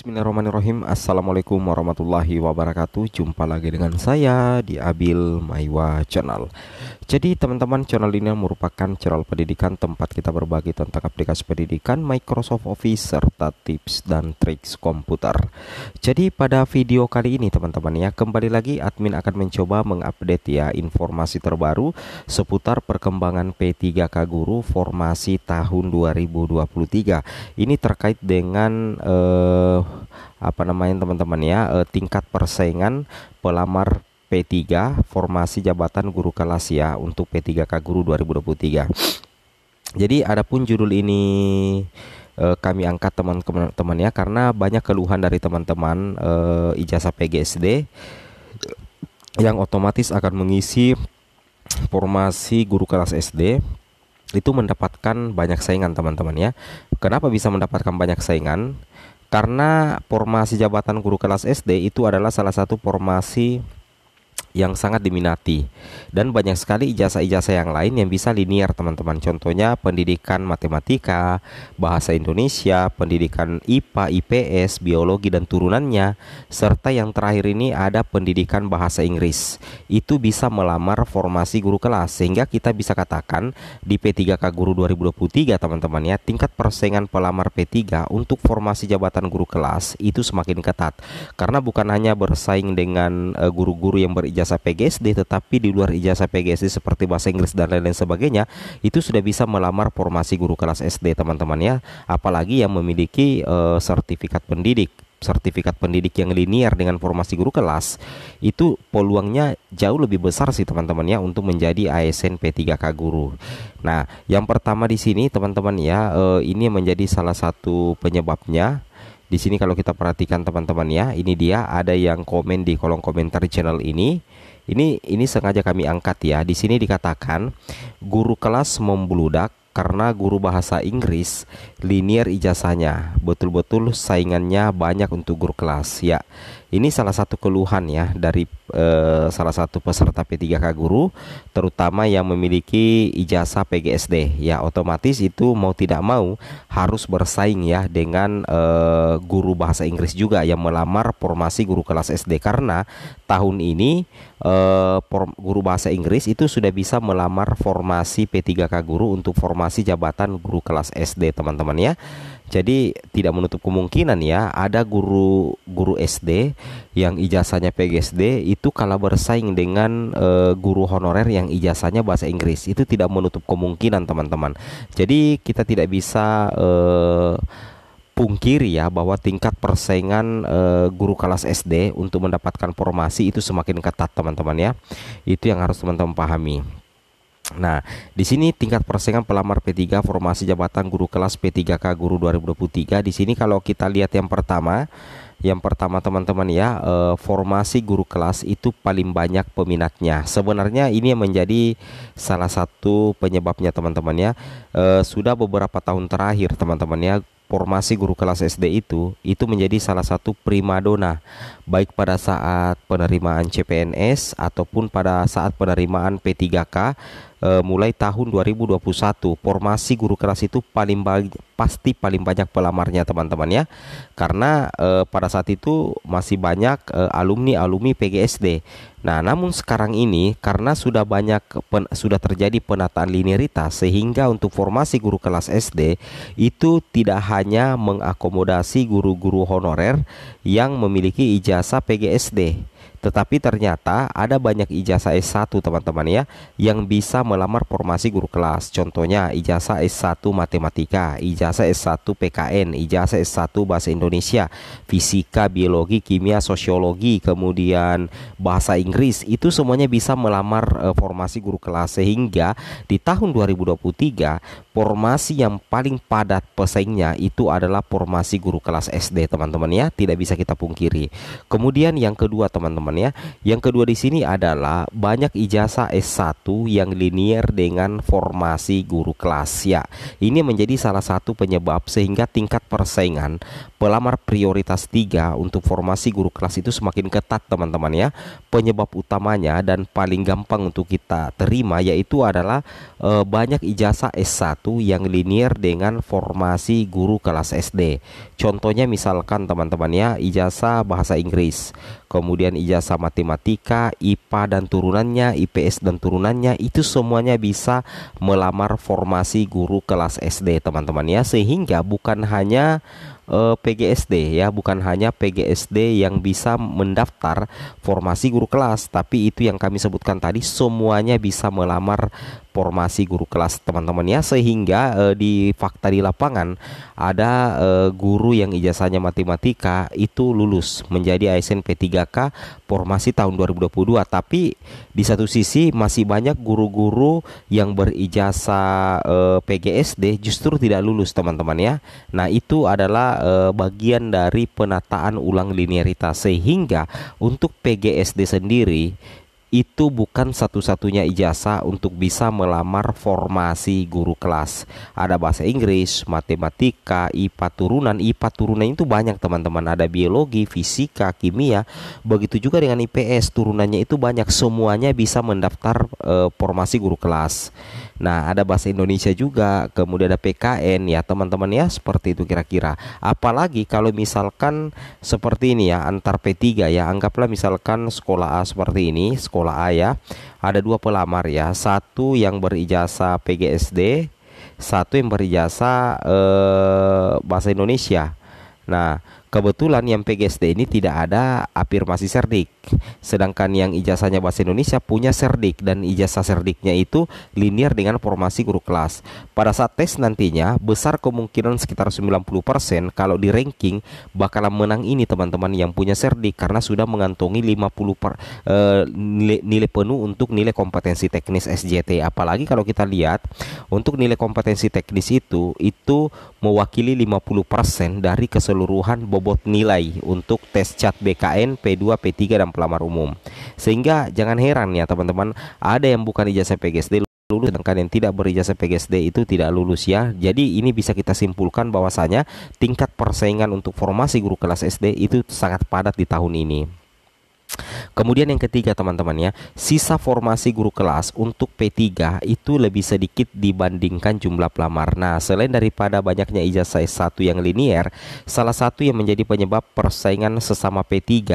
Bismillahirrahmanirrahim Assalamualaikum warahmatullahi wabarakatuh Jumpa lagi dengan saya di Abil Maiwa Channel Jadi teman-teman channel ini merupakan channel pendidikan Tempat kita berbagi tentang aplikasi pendidikan Microsoft Office Serta tips dan triks komputer Jadi pada video kali ini teman-teman ya Kembali lagi admin akan mencoba mengupdate ya Informasi terbaru seputar perkembangan P3K Guru Formasi tahun 2023 Ini terkait dengan eh, apa namanya teman-teman ya eh, tingkat persaingan pelamar P3 formasi jabatan guru kelas ya untuk P3K guru 2023. Jadi adapun judul ini eh, kami angkat teman-teman ya karena banyak keluhan dari teman-teman eh, ijazah PGSD yang otomatis akan mengisi formasi guru kelas SD itu mendapatkan banyak saingan teman-teman ya. Kenapa bisa mendapatkan banyak saingan? Karena formasi jabatan guru kelas SD itu adalah salah satu formasi yang sangat diminati dan banyak sekali ijazah-ijazah yang lain yang bisa linier teman-teman contohnya pendidikan matematika bahasa Indonesia pendidikan IPA IPS biologi dan turunannya serta yang terakhir ini ada pendidikan bahasa Inggris itu bisa melamar formasi guru kelas sehingga kita bisa katakan di P3K Guru 2023 teman-teman ya tingkat persaingan pelamar P3 untuk formasi jabatan guru kelas itu semakin ketat karena bukan hanya bersaing dengan eh, guru-guru yang berijazah ijazah PGSD tetapi di luar ijazah PGSD seperti bahasa Inggris dan lain-lain sebagainya itu sudah bisa melamar formasi guru kelas SD teman-teman ya apalagi yang memiliki uh, sertifikat pendidik sertifikat pendidik yang linear dengan formasi guru kelas itu peluangnya jauh lebih besar sih teman-teman ya untuk menjadi ASN P3K guru. Nah, yang pertama di sini teman-teman ya eh, ini menjadi salah satu penyebabnya di sini kalau kita perhatikan teman-teman ya, ini dia ada yang komen di kolom komentar channel ini. Ini ini sengaja kami angkat ya. Di sini dikatakan guru kelas membludak karena guru bahasa Inggris linear ijazahnya. Betul-betul saingannya banyak untuk guru kelas ya. Ini salah satu keluhan ya dari e, salah satu peserta P3K guru terutama yang memiliki ijazah PGSD. Ya, otomatis itu mau tidak mau harus bersaing ya dengan e, guru bahasa Inggris juga yang melamar formasi guru kelas SD karena tahun ini e, guru bahasa Inggris itu sudah bisa melamar formasi P3K guru untuk formasi jabatan guru kelas SD, teman-teman ya. Jadi tidak menutup kemungkinan ya ada guru guru SD yang ijazahnya PGSD itu kalah bersaing dengan uh, guru honorer yang ijazahnya bahasa Inggris itu tidak menutup kemungkinan teman-teman. Jadi kita tidak bisa uh, pungkiri ya bahwa tingkat persaingan e, guru kelas SD untuk mendapatkan formasi itu semakin ketat teman-teman ya. Itu yang harus teman-teman pahami. Nah, di sini tingkat persaingan pelamar P3 formasi jabatan guru kelas P3K Guru 2023. Di sini kalau kita lihat yang pertama, yang pertama teman-teman ya, eh, formasi guru kelas itu paling banyak peminatnya. Sebenarnya ini yang menjadi salah satu penyebabnya teman-teman ya. Eh, sudah beberapa tahun terakhir teman-teman ya, formasi guru kelas SD itu itu menjadi salah satu primadona baik pada saat penerimaan CPNS ataupun pada saat penerimaan P3K uh, mulai tahun 2021 formasi guru keras itu paling pasti paling banyak pelamarnya teman-teman ya karena uh, pada saat itu masih banyak uh, eh, alumni alumni PGSD Nah, namun sekarang ini karena sudah banyak pen, sudah terjadi penataan linearitas sehingga untuk formasi guru kelas SD itu tidak hanya mengakomodasi guru-guru honorer yang memiliki ijazah PGSD tetapi ternyata ada banyak ijazah S1 teman-teman ya yang bisa melamar formasi guru kelas. Contohnya ijazah S1 Matematika, ijazah S1 PKN, ijazah S1 Bahasa Indonesia, Fisika, Biologi, Kimia, Sosiologi, kemudian Bahasa Inggris. Itu semuanya bisa melamar e, formasi guru kelas sehingga di tahun 2023 formasi yang paling padat pesaingnya itu adalah formasi guru kelas SD teman-teman ya, tidak bisa kita pungkiri. Kemudian yang kedua teman teman-teman ya. Yang kedua di sini adalah banyak ijazah S1 yang linier dengan formasi guru kelas ya. Ini menjadi salah satu penyebab sehingga tingkat persaingan pelamar prioritas 3 untuk formasi guru kelas itu semakin ketat teman-teman ya. Penyebab utamanya dan paling gampang untuk kita terima yaitu adalah e, banyak ijazah S1 yang linier dengan formasi guru kelas SD. Contohnya misalkan teman-teman ya ijazah bahasa Inggris, kemudian ijazah matematika, IPA dan turunannya, IPS dan turunannya itu semuanya bisa melamar formasi guru kelas SD teman-teman ya sehingga bukan hanya eh, PGSD ya bukan hanya PGSD yang bisa mendaftar formasi guru kelas tapi itu yang kami sebutkan tadi semuanya bisa melamar formasi guru kelas teman teman ya sehingga uh, di fakta di lapangan ada uh, guru yang ijazahnya matematika itu lulus menjadi ASN P3K formasi tahun 2022 tapi di satu sisi masih banyak guru-guru yang berijazah uh, eh, PGSD justru tidak lulus teman-teman ya. Nah, itu adalah uh, bagian dari penataan ulang linearitas sehingga untuk PGSD sendiri itu bukan satu-satunya ijazah untuk bisa melamar formasi guru kelas. Ada bahasa Inggris, matematika, IPA turunan. IPA turunan itu banyak teman-teman. Ada biologi, fisika, kimia. Begitu juga dengan IPS turunannya itu banyak. Semuanya bisa mendaftar e, formasi guru kelas. Nah, ada bahasa Indonesia juga, kemudian ada PKN ya, teman-teman ya, seperti itu kira-kira. Apalagi kalau misalkan seperti ini ya, antar P3 ya, anggaplah misalkan sekolah A seperti ini, sekolah A ya, ada dua pelamar ya, satu yang berijazah PGSD, satu yang berijazah eh, bahasa Indonesia. Nah, Kebetulan yang PGSD ini tidak ada afirmasi serdik. Sedangkan yang ijazahnya bahasa Indonesia punya serdik dan ijazah serdiknya itu linear dengan formasi guru kelas. Pada saat tes nantinya besar kemungkinan sekitar 90% kalau di ranking bakalan menang ini teman-teman yang punya serdik karena sudah mengantongi 50 per, e, eh, nilai, nilai penuh untuk nilai kompetensi teknis SJT. Apalagi kalau kita lihat untuk nilai kompetensi teknis itu itu mewakili 50% dari keseluruhan bobot nilai untuk tes cat BKN, P2, P3 dan pelamar umum. Sehingga jangan heran ya teman-teman, ada yang bukan ijazah PGSD lulus sedangkan yang tidak berijazah PGSD itu tidak lulus ya. Jadi ini bisa kita simpulkan bahwasanya tingkat persaingan untuk formasi guru kelas SD itu sangat padat di tahun ini. Kemudian yang ketiga teman-teman ya, sisa formasi guru kelas untuk P3 itu lebih sedikit dibandingkan jumlah pelamar. Nah, selain daripada banyaknya ijazah S1 yang linier, salah satu yang menjadi penyebab persaingan sesama P3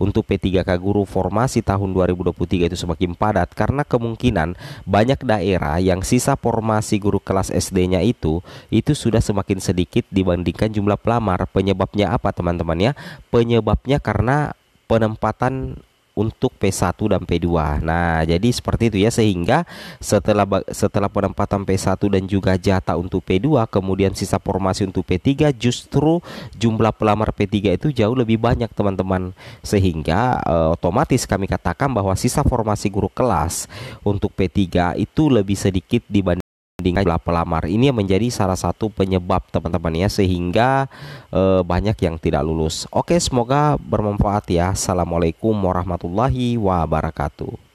untuk P3K guru formasi tahun 2023 itu semakin padat karena kemungkinan banyak daerah yang sisa formasi guru kelas SD-nya itu itu sudah semakin sedikit dibandingkan jumlah pelamar. Penyebabnya apa teman-teman ya? Penyebabnya karena penempatan untuk P1 dan P2. Nah, jadi seperti itu ya sehingga setelah setelah penempatan P1 dan juga jatah untuk P2, kemudian sisa formasi untuk P3 justru jumlah pelamar P3 itu jauh lebih banyak, teman-teman. Sehingga eh, otomatis kami katakan bahwa sisa formasi guru kelas untuk P3 itu lebih sedikit dibanding jumlah pelamar ini yang menjadi salah satu penyebab teman-teman ya sehingga e, banyak yang tidak lulus. Oke, semoga bermanfaat ya. Assalamualaikum warahmatullahi wabarakatuh.